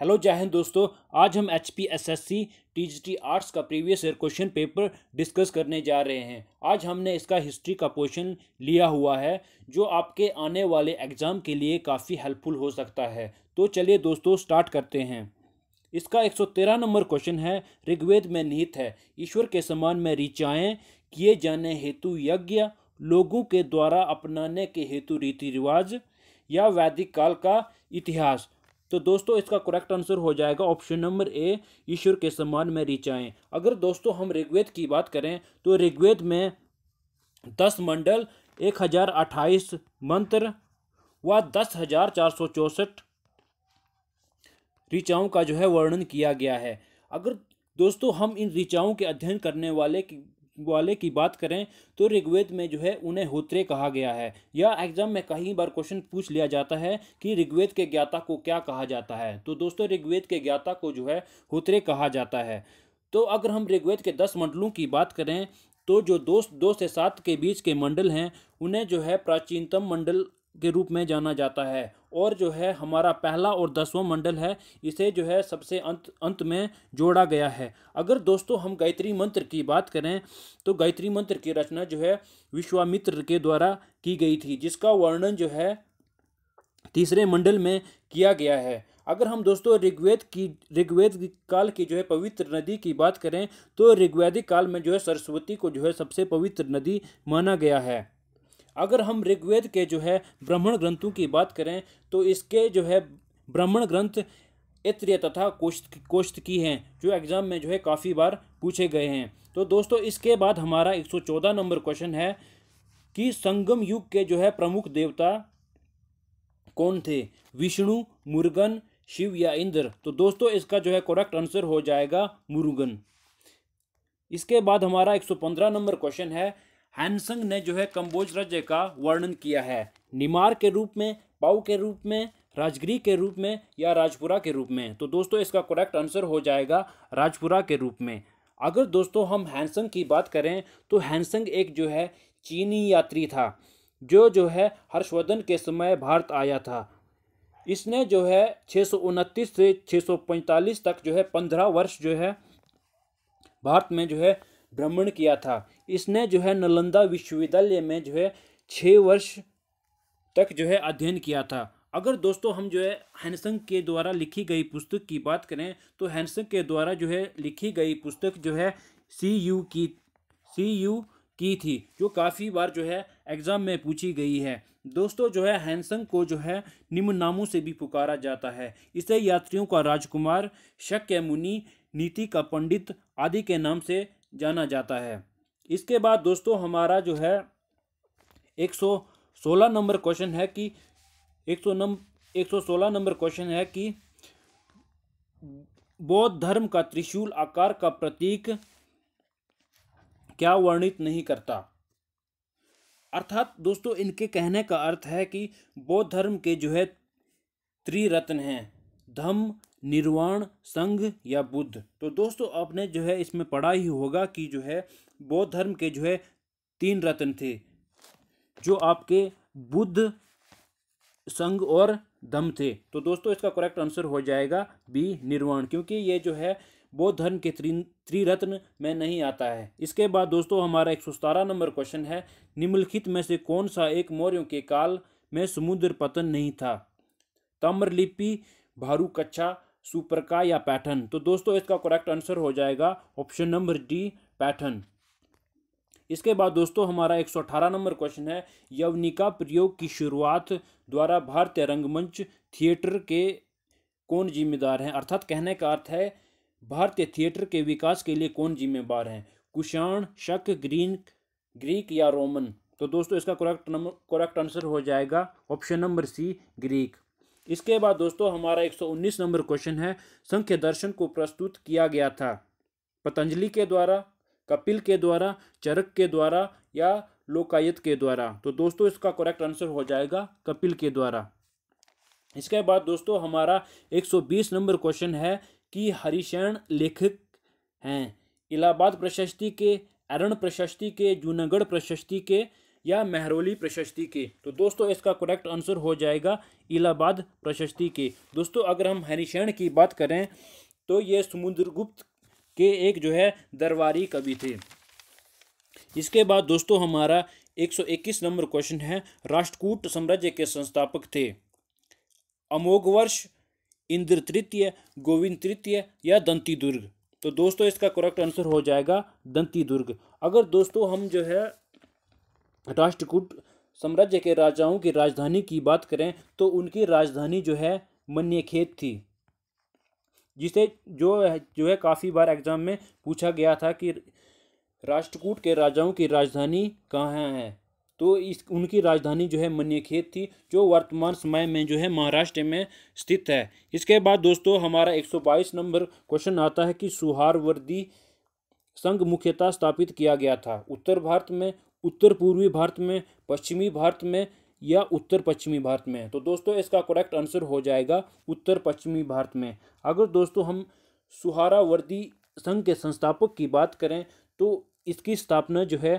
hello जय हिंद दोस्तों आज हम H P S S C T G T arts का previous year question paper discuss करने जा रहे हैं आज हमने इसका हिस्ट्री का पोर्शन लिया हुआ है जो आपके आने वाले एग्ज़ाम के लिए काफ़ी हेल्पफुल हो सकता है तो चलिए दोस्तों स्टार्ट करते हैं इसका एक सौ तेरह नंबर क्वेश्चन है ऋग्वेद में निहित है ईश्वर के समान में ऋचाएँ किए जाने हेतु यज्ञ लोगों के द्वारा अपनाने के हेतु रीति रिवाज या वैदिक काल का इतिहास तो दोस्तों इसका करेक्ट आंसर हो जाएगा ऑप्शन नंबर ए ईश्वर के सम्मान में ऋचाएँ अगर दोस्तों हम ऋग्वेद की बात करें तो ऋग्वेद में दस मंडल एक हज़ार अट्ठाईस मंत्र व दस हज़ार चार सौ चौंसठ ऋचाओं का जो है वर्णन किया गया है अगर दोस्तों हम इन ऋचाओं के अध्ययन करने वाले वाले की बात करें तो ऋग्वेद में जो है उन्हें होत्रे कहा गया है या एग्जाम में कई बार क्वेश्चन पूछ लिया जाता है कि ऋग्वेद के ज्ञाता को क्या कहा जाता है तो दोस्तों ऋग्वेद के ज्ञाता को जो है होत्रे कहा जाता है तो अगर हम ऋग्वेद के दस मंडलों की बात करें तो जो दोस्त दो से सात के बीच के मंडल हैं उन्हें जो है प्राचीनतम मंडल के रूप में जाना जाता है और जो है हमारा पहला और दसवां मंडल है इसे जो है सबसे अंत अंत में जोड़ा गया है अगर दोस्तों हम गायत्री मंत्र की बात करें तो गायत्री मंत्र की रचना जो है विश्वामित्र के द्वारा की गई थी जिसका वर्णन जो है तीसरे मंडल में किया गया है अगर हम दोस्तों ऋग्वेद की ऋग्वेद काल की जो है पवित्र नदी की बात करें तो ऋग्वेदिक काल में जो है सरस्वती को जो है सबसे पवित्र नदी माना गया है अगर हम ऋग्वेद के जो है ब्राह्मण ग्रंथों की बात करें तो इसके जो है ब्राह्मण ग्रंथ इत्रिय तथा कोष्ठ कोष्ठ की हैं जो एग्ज़ाम में जो है काफ़ी बार पूछे गए हैं तो दोस्तों इसके बाद हमारा 114 नंबर क्वेश्चन है कि संगम युग के जो है प्रमुख देवता कौन थे विष्णु मुर्गन शिव या इंद्र तो दोस्तों इसका जो है करेक्ट आंसर हो जाएगा मुर्गन इसके बाद हमारा 115 नंबर क्वेश्चन है हैमसंग ने जो है कंबोज राज्य का वर्णन किया है निमार के रूप में पाऊ के रूप में राजगिरी के रूप में या राजपुरा के रूप में तो दोस्तों इसका करेक्ट आंसर हो जाएगा राजपुरा के रूप में अगर दोस्तों हम हैंसंग की बात करें तो हैंसंग एक जो है चीनी यात्री था जो जो है हर्षवर्धन के समय भारत आया था इसने जो है छः से पैंतालीस तक जो है पंद्रह वर्ष जो है भारत में जो है भ्रमण किया था इसने जो है नालंदा विश्वविद्यालय में जो है छः वर्ष तक जो है अध्ययन किया था अगर दोस्तों हम जो है हैनसंग के द्वारा लिखी गई पुस्तक की बात करें तो हैनसंग के द्वारा जो है लिखी गई पुस्तक जो है सी यू की सी यू की थी जो काफ़ी बार जो है एग्ज़ाम में पूछी गई है दोस्तों जो है हैनसंग को जो है निम्न नामों से भी पुकारा जाता है इसे यात्रियों का राजकुमार शक्य मुनि नीति का पंडित आदि के नाम से जाना जाता है इसके बाद दोस्तों हमारा जो है एक सौ सोलह नंबर क्वेश्चन है कि एक सौ नम एक सौ सोलह नंबर क्वेश्चन है कि बौद्ध धर्म का त्रिशूल आकार का प्रतीक क्या वर्णित नहीं करता अर्थात दोस्तों इनके कहने का अर्थ है कि बौद्ध धर्म के जो है त्रिरत्न हैं धम्म निर्वाण संघ या बुद्ध तो दोस्तों आपने जो है इसमें पढ़ा ही होगा कि जो है बौद्ध धर्म के जो है तीन रत्न थे जो आपके बुद्ध संघ और धम थे तो दोस्तों इसका करेक्ट आंसर हो जाएगा बी निर्वाण क्योंकि ये जो है बौद्ध धर्म के त्रि त्रिरत्न में नहीं आता है इसके बाद दोस्तों हमारा एक सौ नंबर क्वेश्चन है निम्नलिखित में से कौन सा एक मौर्यों के काल में समुद्र पतन नहीं था ताम्रलिपि कच्छा सुपर का या पैटर्न तो दोस्तों इसका करेक्ट आंसर हो जाएगा ऑप्शन नंबर डी पैटर्न इसके बाद दोस्तों हमारा 118 नंबर क्वेश्चन है यवनिका प्रयोग की शुरुआत द्वारा भारतीय रंगमंच थिएटर के कौन जिम्मेदार हैं अर्थात कहने का अर्थ है भारतीय थिएटर के विकास के लिए कौन जिम्मेदार हैं कुषाण शक ग्रीन ग्रीक या रोमन तो दोस्तों इसका करेक्ट नंबर करेक्ट आंसर हो जाएगा ऑप्शन नंबर सी ग्रीक इसके बाद दोस्तों हमारा 119 नंबर क्वेश्चन है संख्य दर्शन को प्रस्तुत किया गया था पतंजलि के द्वारा कपिल के द्वारा चरक के द्वारा या लोकायत के द्वारा तो दोस्तों इसका करेक्ट आंसर हो जाएगा कपिल के द्वारा इसके बाद दोस्तों हमारा 120 नंबर क्वेश्चन है कि हरिशरण लेखक हैं इलाहाबाद प्रशस्ति के अरण प्रशस्ति के जूनागढ़ प्रशस्ति के या महरौली प्रशस्ति के तो दोस्तों इसका करेक्ट आंसर हो जाएगा इलाहाबाद प्रशस्ति के दोस्तों अगर हम हरिशण की बात करें तो ये समुद्रगुप्त के एक जो है दरबारी कवि थे इसके बाद दोस्तों हमारा 121 नंबर क्वेश्चन है राष्ट्रकूट साम्राज्य के संस्थापक थे अमोघवर्ष इंद्र तृतीय गोविंद तृतीय या दंती दुर्ग तो दोस्तों इसका करेक्ट आंसर हो जाएगा दंती दुर्ग अगर दोस्तों हम जो है राष्ट्रकूट साम्राज्य के राजाओं की राजधानी की बात करें तो उनकी राजधानी जो है मन्यखेत थी जिसे जो है जो है काफ़ी बार एग्जाम में पूछा गया था कि राष्ट्रकूट के राजाओं की राजधानी कहाँ है तो इस उनकी राजधानी जो है मन्यखेत थी जो वर्तमान समय में जो है महाराष्ट्र में स्थित है इसके बाद दोस्तों हमारा 122 नंबर क्वेश्चन आता है कि सुहारवर्दी संघ मुख्यतः स्थापित किया गया था उत्तर भारत में उत्तर पूर्वी भारत में पश्चिमी भारत में या उत्तर पश्चिमी भारत में तो दोस्तों इसका करेक्ट आंसर हो जाएगा उत्तर पश्चिमी भारत में अगर दोस्तों हम सुहारावर्दी संघ के संस्थापक की बात करें तो इसकी स्थापना जो है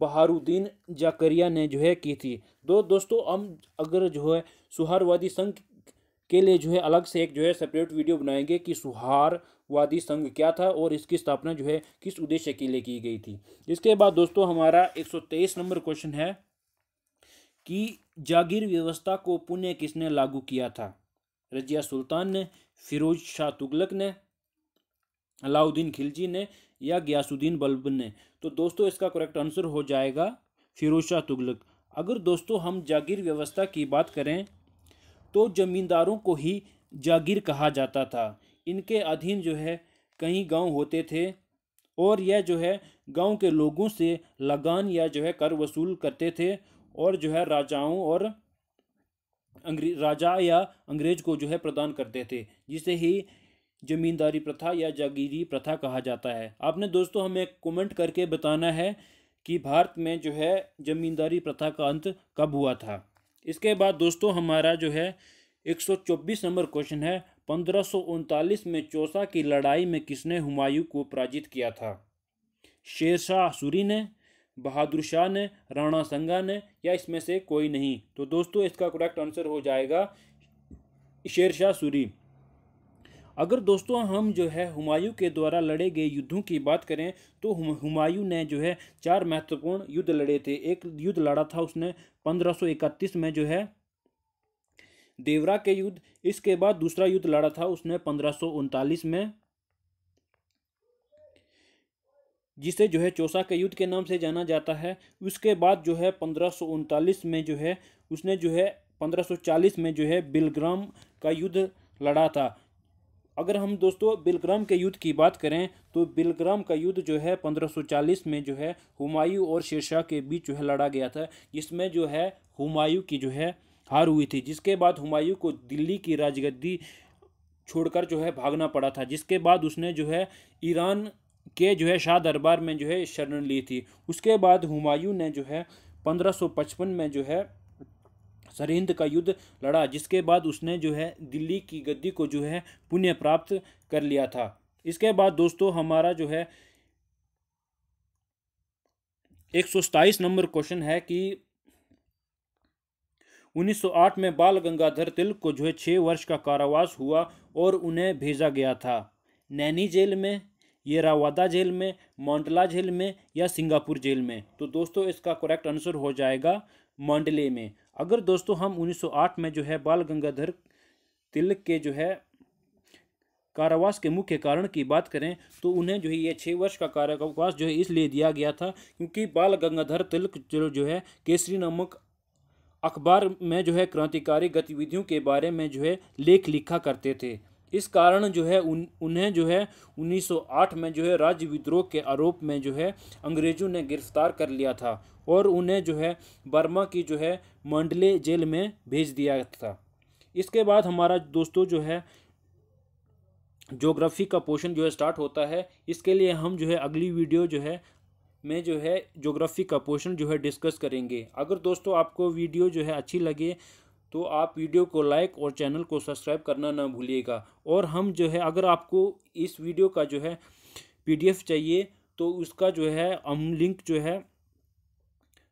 बहारुद्दीन जाकरिया ने जो है की थी दो तो दोस्तों हम अगर जो है सुहारवादी संघ के लिए जो है अलग से एक जो है सेपरेट वीडियो बनाएंगे कि सुहार वादी संघ क्या था और इसकी स्थापना जो है किस उद्देश्य के लिए की गई थी इसके बाद दोस्तों हमारा 123 नंबर क्वेश्चन है कि जागीर व्यवस्था को पुण्य किसने लागू किया था रजिया सुल्तान ने फिरोज शाह तुगलक ने अलाउद्दीन खिलजी ने या गयासुद्दीन बल्ब ने तो दोस्तों इसका करेक्ट आंसर हो जाएगा फिरोज शाह तुगलक अगर दोस्तों हम जागीर व्यवस्था की बात करें तो जमींदारों को ही जागीर कहा जाता था इनके अधीन जो है कई गांव होते थे और यह जो है गांव के लोगों से लगान या जो है कर वसूल करते थे और जो है राजाओं और अंग्रेज राजा या अंग्रेज को जो है प्रदान करते थे जिसे ही जमींदारी प्रथा या जागीरी प्रथा कहा जाता है आपने दोस्तों हमें कमेंट करके बताना है कि भारत में जो है जमींदारी प्रथा का अंत कब हुआ था इसके बाद दोस्तों हमारा जो है एक सौ चौबीस नंबर क्वेश्चन है पंद्रह में चौसा की लड़ाई में किसने हुमायूं को पराजित किया था शेरशाह सूरी ने बहादुर शाह ने राणा संगा ने या इसमें से कोई नहीं तो दोस्तों इसका करेक्ट आंसर हो जाएगा शेरशाह सूरी अगर दोस्तों हम जो है हुमायूं के द्वारा लड़े गए युद्धों की बात करें तो हुमायूं ने जो है चार महत्वपूर्ण युद्ध लड़े थे एक युद्ध लड़ा था उसने पंद्रह में जो है देवरा के युद्ध इसके बाद दूसरा युद्ध लड़ा था उसने पंद्रह में जिसे जो है चौसा के युद्ध के नाम से जाना जाता है उसके बाद जो है पंद्रह में जो है उसने जो है 1540 में जो है बिलग्राम का युद्ध लड़ा था अगर हम दोस्तों बिलग्राम के युद्ध की बात करें तो बिलग्राम का युद्ध जो है 1540 में जो है हुमायूं और शेरशाह के बीच जो है लड़ा गया था जिसमें जो है हुमायूं की जो है हार हुई थी जिसके बाद हुमायूं को दिल्ली की राजगद्दी छोड़कर जो है भागना पड़ा था जिसके बाद उसने जो है ईरान के जो है शाह दरबार में जो है शरण ली थी उसके बाद हुमायूं ने जो है 1555 में जो है सरहिंद का युद्ध लड़ा जिसके बाद उसने जो है दिल्ली की गद्दी को जो है पुण्य प्राप्त कर लिया था इसके बाद दोस्तों हमारा जो है एक सौ सताईस नंबर क्वेश्चन है कि 1908 में बाल गंगाधर तिलक को जो है छः वर्ष का कारावास हुआ और उन्हें भेजा गया था नैनी जेल में ये रावादा जेल में मांडला जेल में या सिंगापुर जेल में तो दोस्तों इसका करेक्ट आंसर हो जाएगा मांडले में अगर दोस्तों हम 1908 में जो है बाल गंगाधर तिलक के जो है कारावास के मुख्य कारण की बात करें तो उन्हें जो है ये छः वर्ष का कारावास जो है इसलिए दिया गया था क्योंकि बाल गंगाधर तिलक जो जो है केसरी नामक अखबार में जो है क्रांतिकारी गतिविधियों के बारे में जो है लेख लिखा करते थे इस कारण जो है उन उन्हें जो है 1908 में जो है राज्य विद्रोह के आरोप में जो है अंग्रेज़ों ने गिरफ्तार कर लिया था और उन्हें जो है बर्मा की जो है मंडले जेल में भेज दिया था इसके बाद हमारा दोस्तों जो है जोग्राफी का पोर्शन जो है स्टार्ट होता है इसके लिए हम जो है अगली वीडियो जो है में जो है जोग्राफी का पोर्शन जो है डिस्कस करेंगे अगर दोस्तों आपको वीडियो जो है अच्छी लगे तो आप वीडियो को लाइक और चैनल को सब्सक्राइब करना ना भूलिएगा और हम जो है अगर आपको इस वीडियो का जो है पीडीएफ चाहिए तो उसका जो है हम लिंक जो है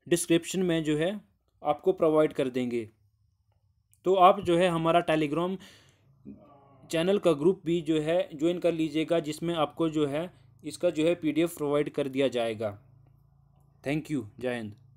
डिस्क्रिप्शन में जो है आपको प्रोवाइड कर देंगे तो आप जो है हमारा टेलीग्राम चैनल का ग्रुप भी जो है ज्वाइन कर लीजिएगा जिसमें आपको जो है इसका जो है पीडीएफ प्रोवाइड कर दिया जाएगा थैंक यू जय हिंद